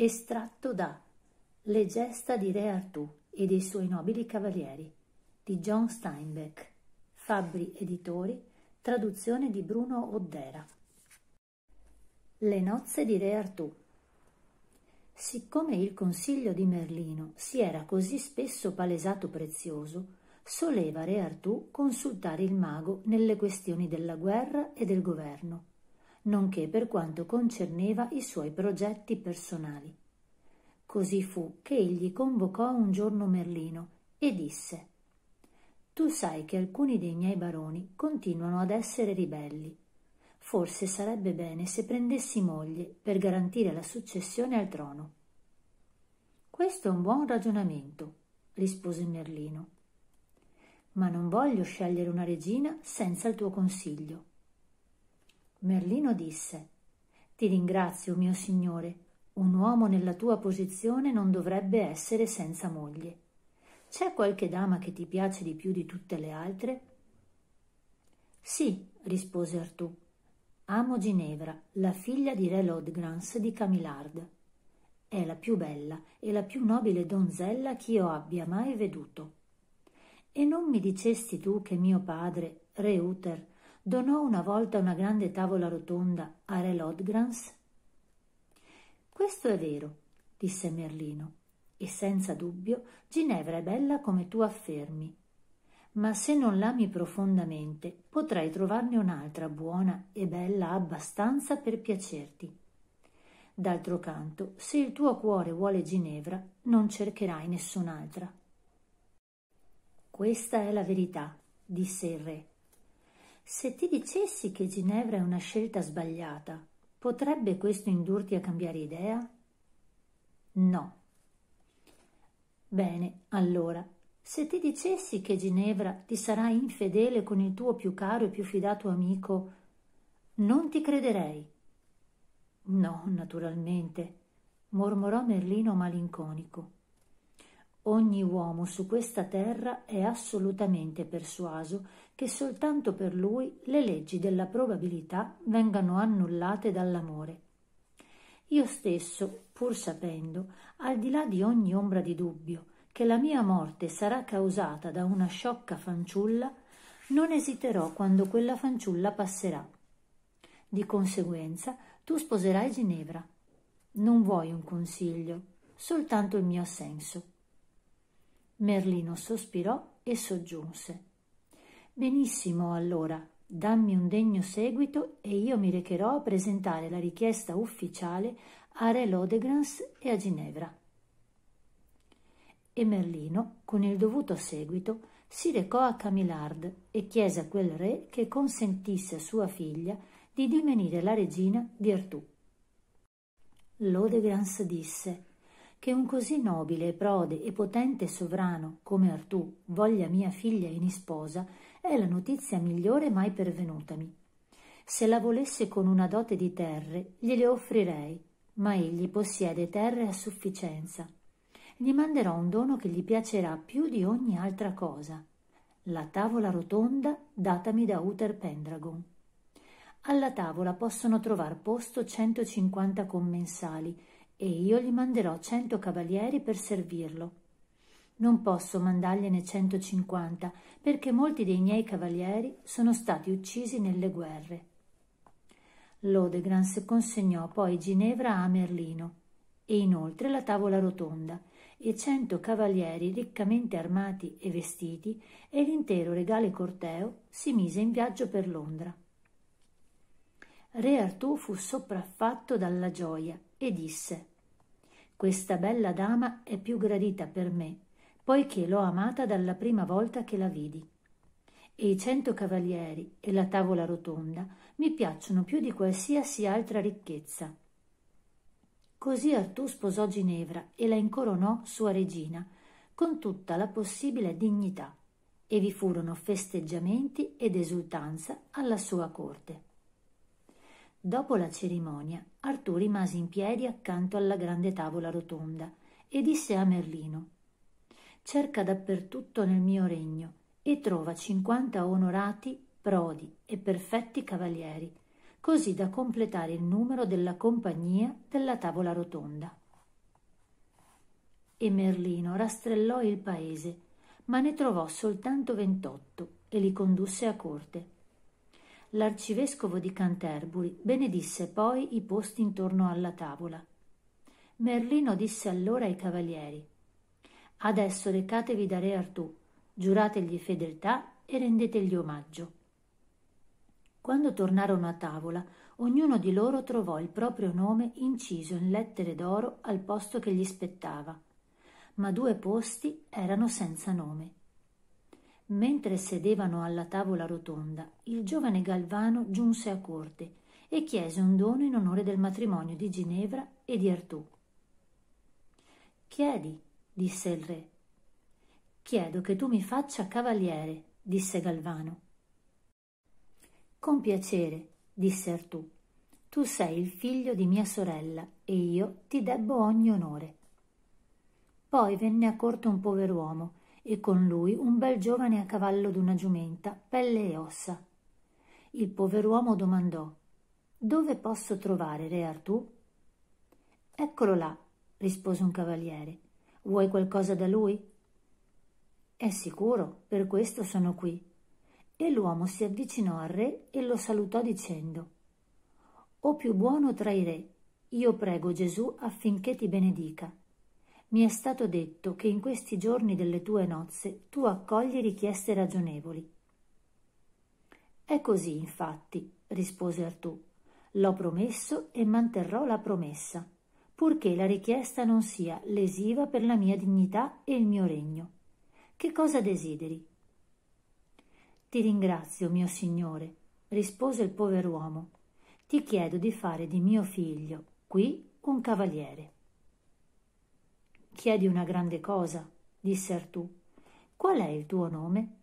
estratto da Le gesta di Re Artù e dei suoi nobili cavalieri di John Steinbeck, Fabbri Editori, traduzione di Bruno Oddera. Le nozze di Re Artù. Siccome il consiglio di Merlino si era così spesso palesato prezioso, soleva Re Artù consultare il mago nelle questioni della guerra e del governo nonché per quanto concerneva i suoi progetti personali. Così fu che egli convocò un giorno Merlino e disse Tu sai che alcuni dei miei baroni continuano ad essere ribelli. Forse sarebbe bene se prendessi moglie per garantire la successione al trono. Questo è un buon ragionamento, rispose Merlino. Ma non voglio scegliere una regina senza il tuo consiglio. Merlino disse Ti ringrazio, mio signore. Un uomo nella tua posizione non dovrebbe essere senza moglie. C'è qualche dama che ti piace di più di tutte le altre? Sì, rispose Artù. Amo Ginevra, la figlia di Re Lodgrans di Camilard. È la più bella e la più nobile donzella ch'io abbia mai veduto. E non mi dicesti tu che mio padre, Re Uther, donò una volta una grande tavola rotonda a Re Lodgrans? Questo è vero, disse Merlino, e senza dubbio Ginevra è bella come tu affermi. Ma se non l'ami profondamente, potrai trovarne un'altra buona e bella abbastanza per piacerti. D'altro canto, se il tuo cuore vuole Ginevra, non cercherai nessun'altra. Questa è la verità, disse il re, se ti dicessi che Ginevra è una scelta sbagliata, potrebbe questo indurti a cambiare idea? No. Bene, allora, se ti dicessi che Ginevra ti sarà infedele con il tuo più caro e più fidato amico, non ti crederei. No, naturalmente, mormorò Merlino malinconico. Ogni uomo su questa terra è assolutamente persuaso che soltanto per lui le leggi della probabilità vengano annullate dall'amore. Io stesso, pur sapendo, al di là di ogni ombra di dubbio, che la mia morte sarà causata da una sciocca fanciulla, non esiterò quando quella fanciulla passerà. Di conseguenza, tu sposerai Ginevra. Non vuoi un consiglio, soltanto il mio assenso. Merlino sospirò e soggiunse. Benissimo, allora, dammi un degno seguito e io mi recherò a presentare la richiesta ufficiale a Re Lodegrans e a Ginevra. E Merlino, con il dovuto seguito, si recò a Camilard e chiese a quel re che consentisse a sua figlia di divenire la regina di Artù. Lodegrans disse che un così nobile, prode e potente sovrano come Artù voglia mia figlia in isposa è la notizia migliore mai pervenutami. Se la volesse con una dote di terre, gliele offrirei, ma egli possiede terre a sufficienza. Gli manderò un dono che gli piacerà più di ogni altra cosa, la tavola rotonda datami da Uther Pendragon. Alla tavola possono trovar posto 150 commensali, e io gli manderò cento cavalieri per servirlo. Non posso mandargliene centocinquanta, perché molti dei miei cavalieri sono stati uccisi nelle guerre. Lodegrans consegnò poi Ginevra a Merlino e inoltre la tavola rotonda e cento cavalieri riccamente armati e vestiti e l'intero regale corteo si mise in viaggio per Londra. Re Artù fu sopraffatto dalla gioia e disse Questa bella dama è più gradita per me, poiché l'ho amata dalla prima volta che la vidi. E i cento cavalieri e la tavola rotonda mi piacciono più di qualsiasi altra ricchezza. Così Artù sposò Ginevra e la incoronò sua regina, con tutta la possibile dignità, e vi furono festeggiamenti ed esultanza alla sua corte. Dopo la cerimonia, Artù rimase in piedi accanto alla grande tavola rotonda e disse a Merlino Cerca dappertutto nel mio regno e trova cinquanta onorati, prodi e perfetti cavalieri, così da completare il numero della compagnia della tavola rotonda. E Merlino rastrellò il paese, ma ne trovò soltanto ventotto e li condusse a corte l'arcivescovo di Canterbury benedisse poi i posti intorno alla tavola. Merlino disse allora ai cavalieri Adesso recatevi da re Artù, giurategli fedeltà e rendetegli omaggio. Quando tornarono a tavola, ognuno di loro trovò il proprio nome inciso in lettere d'oro al posto che gli spettava, ma due posti erano senza nome. Mentre sedevano alla tavola rotonda, il giovane Galvano giunse a corte e chiese un dono in onore del matrimonio di Ginevra e di Artù. Chiedi, disse il re. Chiedo che tu mi faccia cavaliere, disse Galvano. Con piacere, disse Artù. Tu sei il figlio di mia sorella e io ti debbo ogni onore. Poi venne a corte un pover'uomo e con lui un bel giovane a cavallo d'una giumenta, pelle e ossa. Il pover'uomo domandò Dove posso trovare re Artù? Eccolo là, rispose un cavaliere. Vuoi qualcosa da lui? È sicuro, per questo sono qui. E l'uomo si avvicinò al re e lo salutò dicendo O più buono tra i re, io prego Gesù affinché ti benedica. Mi è stato detto che in questi giorni delle tue nozze tu accogli richieste ragionevoli. È così, infatti, rispose Artù. L'ho promesso e manterrò la promessa, purché la richiesta non sia lesiva per la mia dignità e il mio regno. Che cosa desideri? Ti ringrazio, mio signore, rispose il pover'uomo. Ti chiedo di fare di mio figlio, qui, un cavaliere. Chiedi una grande cosa, disse Artù. Qual è il tuo nome?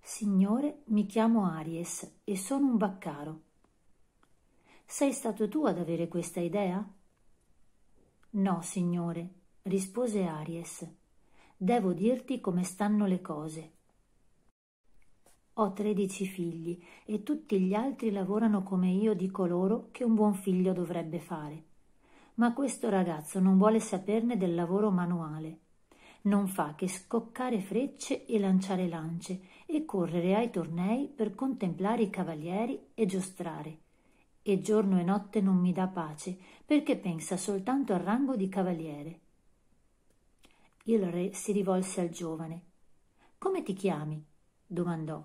Signore, mi chiamo Aries e sono un baccaro. Sei stato tu ad avere questa idea? No, signore, rispose Aries. Devo dirti come stanno le cose. Ho tredici figli e tutti gli altri lavorano come io di coloro che un buon figlio dovrebbe fare ma questo ragazzo non vuole saperne del lavoro manuale. Non fa che scoccare frecce e lanciare lance e correre ai tornei per contemplare i cavalieri e giostrare. E giorno e notte non mi dà pace perché pensa soltanto al rango di cavaliere. Il re si rivolse al giovane. Come ti chiami? domandò.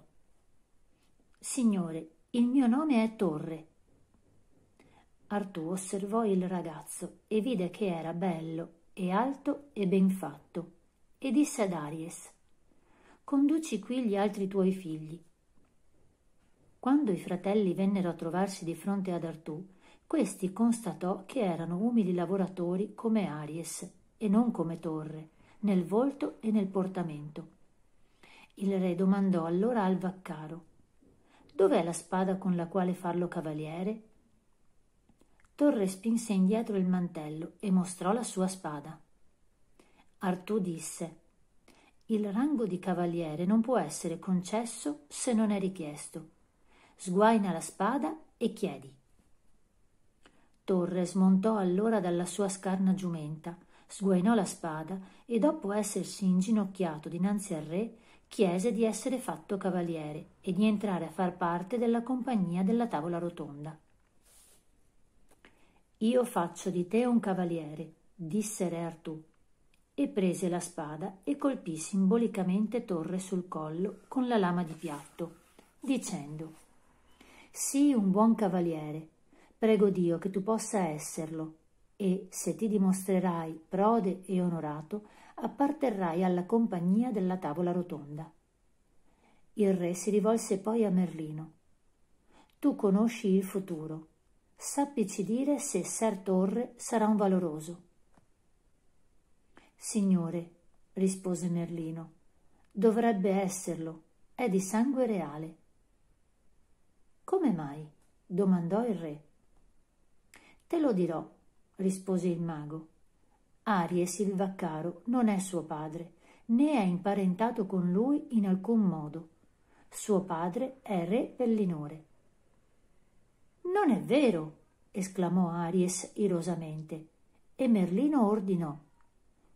Signore, il mio nome è Torre, Artù osservò il ragazzo e vide che era bello e alto e ben fatto, e disse ad Aries Conduci qui gli altri tuoi figli. Quando i fratelli vennero a trovarsi di fronte ad Artù, questi constatò che erano umili lavoratori come Aries e non come Torre, nel volto e nel portamento. Il re domandò allora al vaccaro Dov'è la spada con la quale farlo cavaliere? Torre spinse indietro il mantello e mostrò la sua spada. Artù disse Il rango di cavaliere non può essere concesso se non è richiesto. Sguaina la spada e chiedi. Torre smontò allora dalla sua scarna giumenta, sguainò la spada e dopo essersi inginocchiato dinanzi al re, chiese di essere fatto cavaliere e di entrare a far parte della compagnia della tavola rotonda. Io faccio di te un cavaliere, disse re Artù, e prese la spada e colpì simbolicamente Torre sul collo con la lama di piatto, dicendo Sii un buon cavaliere, prego Dio che tu possa esserlo, e se ti dimostrerai prode e onorato, apparterrai alla compagnia della tavola rotonda. Il re si rivolse poi a Merlino. Tu conosci il futuro sappici dire se Ser Torre sarà un valoroso. Signore, rispose Merlino, dovrebbe esserlo, è di sangue reale. Come mai? domandò il re. Te lo dirò, rispose il mago. Aries il vaccaro non è suo padre, né è imparentato con lui in alcun modo. Suo padre è re Pellinore non è vero, esclamò Aries irosamente, e Merlino ordinò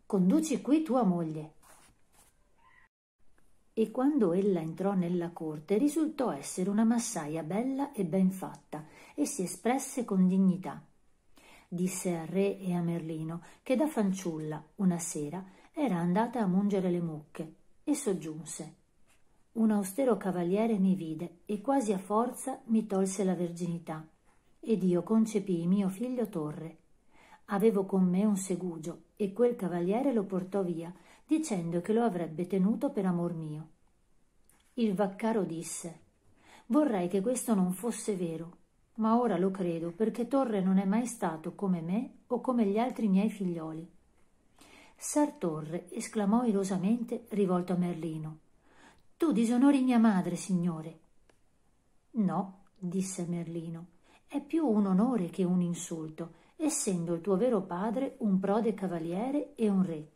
Conduci qui tua moglie. E quando ella entrò nella corte risultò essere una massaia bella e ben fatta, e si espresse con dignità. Disse al re e a Merlino che da fanciulla, una sera, era andata a mungere le mucche, e soggiunse un austero cavaliere mi vide e quasi a forza mi tolse la verginità ed io concepii mio figlio Torre. Avevo con me un segugio e quel cavaliere lo portò via dicendo che lo avrebbe tenuto per amor mio. Il vaccaro disse Vorrei che questo non fosse vero, ma ora lo credo perché Torre non è mai stato come me o come gli altri miei figlioli. Sar Torre esclamò irosamente rivolto a Merlino tu disonori mia madre, signore. No, disse Merlino, è più un onore che un insulto, essendo il tuo vero padre un prode cavaliere e un re.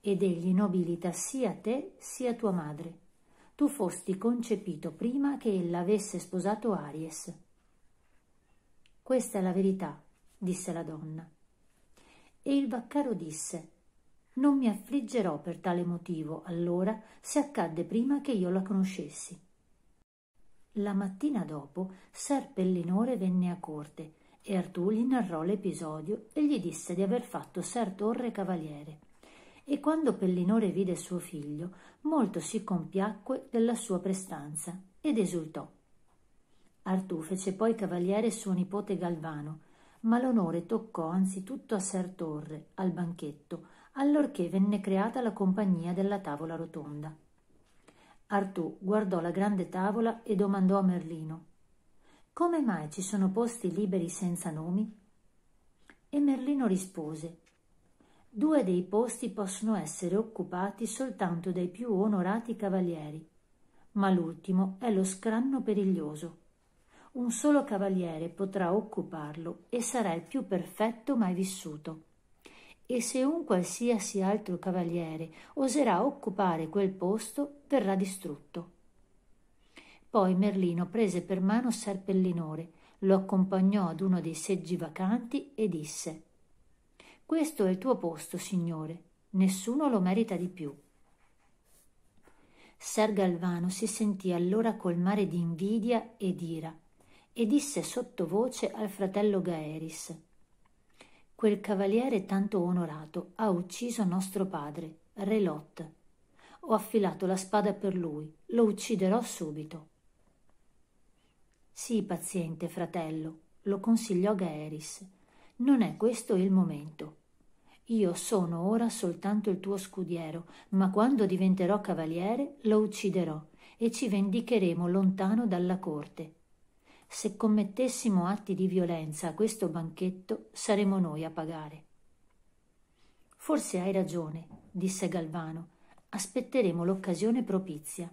Ed egli nobilita sia te sia tua madre. Tu fosti concepito prima che ella avesse sposato Aries. Questa è la verità, disse la donna. E il vaccaro disse non mi affliggerò per tale motivo, allora, se accadde prima che io la conoscessi. La mattina dopo, Ser Pellinore venne a corte e Artù gli narrò l'episodio e gli disse di aver fatto Ser Torre cavaliere. E quando Pellinore vide suo figlio, molto si compiacque della sua prestanza ed esultò. Artù fece poi cavaliere suo nipote Galvano, ma l'onore toccò anzitutto a Ser Torre, al banchetto, allorché venne creata la compagnia della tavola rotonda. Artù guardò la grande tavola e domandò a Merlino Come mai ci sono posti liberi senza nomi? E Merlino rispose Due dei posti possono essere occupati soltanto dai più onorati cavalieri, ma l'ultimo è lo scranno periglioso. Un solo cavaliere potrà occuparlo e sarà il più perfetto mai vissuto e se un qualsiasi altro cavaliere oserà occupare quel posto verrà distrutto. Poi Merlino prese per mano Serpellinore, lo accompagnò ad uno dei seggi vacanti e disse Questo è il tuo posto, signore, nessuno lo merita di più. Ser Galvano si sentì allora colmare di invidia ed ira e disse sottovoce al fratello Gaeris quel cavaliere tanto onorato ha ucciso nostro padre, re Lot. Ho affilato la spada per lui, lo ucciderò subito. Sii paziente, fratello, lo consigliò Gaeris. Non è questo il momento. Io sono ora soltanto il tuo scudiero, ma quando diventerò cavaliere lo ucciderò e ci vendicheremo lontano dalla corte se commettessimo atti di violenza a questo banchetto saremo noi a pagare. Forse hai ragione, disse Galvano, aspetteremo l'occasione propizia.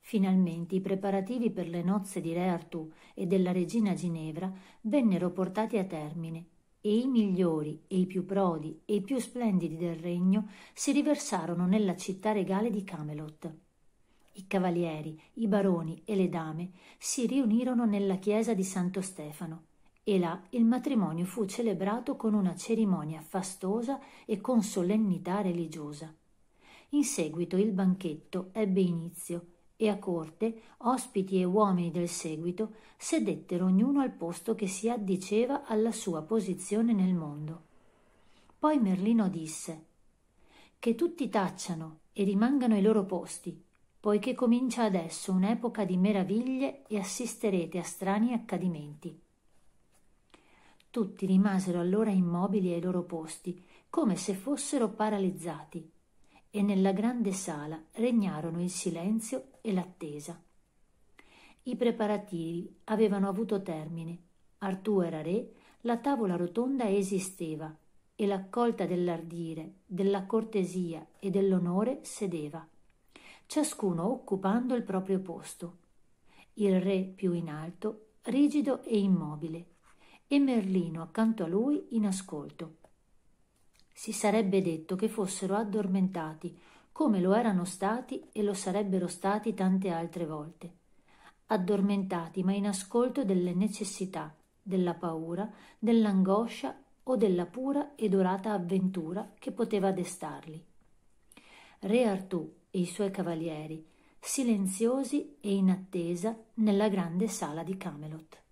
Finalmente i preparativi per le nozze di Re Artù e della regina Ginevra vennero portati a termine e i migliori e i più prodi e i più splendidi del regno si riversarono nella città regale di Camelot i cavalieri, i baroni e le dame si riunirono nella chiesa di Santo Stefano e là il matrimonio fu celebrato con una cerimonia fastosa e con solennità religiosa. In seguito il banchetto ebbe inizio e a corte ospiti e uomini del seguito sedettero ognuno al posto che si addiceva alla sua posizione nel mondo. Poi Merlino disse Che tutti tacciano e rimangano ai loro posti, poiché comincia adesso un'epoca di meraviglie e assisterete a strani accadimenti. Tutti rimasero allora immobili ai loro posti, come se fossero paralizzati, e nella grande sala regnarono il silenzio e l'attesa. I preparativi avevano avuto termine. Artù era re, la tavola rotonda esisteva e l'accolta dell'ardire, della cortesia e dell'onore sedeva ciascuno occupando il proprio posto. Il re più in alto, rigido e immobile, e Merlino accanto a lui in ascolto. Si sarebbe detto che fossero addormentati, come lo erano stati e lo sarebbero stati tante altre volte. Addormentati ma in ascolto delle necessità, della paura, dell'angoscia o della pura e dorata avventura che poteva destarli. Re Artù, e i suoi cavalieri, silenziosi e in attesa nella grande sala di Camelot.